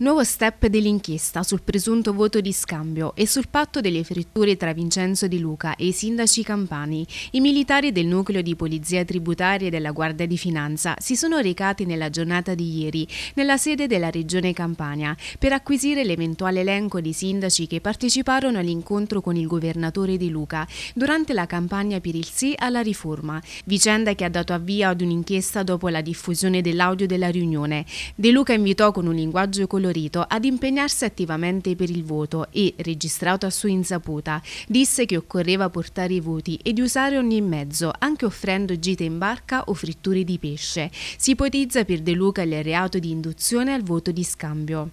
Nuovo step dell'inchiesta sul presunto voto di scambio e sul patto delle fritture tra Vincenzo Di Luca e i sindaci campani. I militari del nucleo di polizia tributaria e della Guardia di Finanza si sono recati nella giornata di ieri nella sede della regione Campania per acquisire l'eventuale elenco di sindaci che parteciparono all'incontro con il governatore Di Luca durante la campagna per il sì alla riforma, vicenda che ha dato avvio ad un'inchiesta dopo la diffusione dell'audio della riunione. De Luca invitò con un linguaggio colorato Lorito ad impegnarsi attivamente per il voto e, registrato a sua insaputa, disse che occorreva portare i voti e di usare ogni mezzo, anche offrendo gite in barca o fritture di pesce. Si ipotizza per De Luca il reato di induzione al voto di scambio.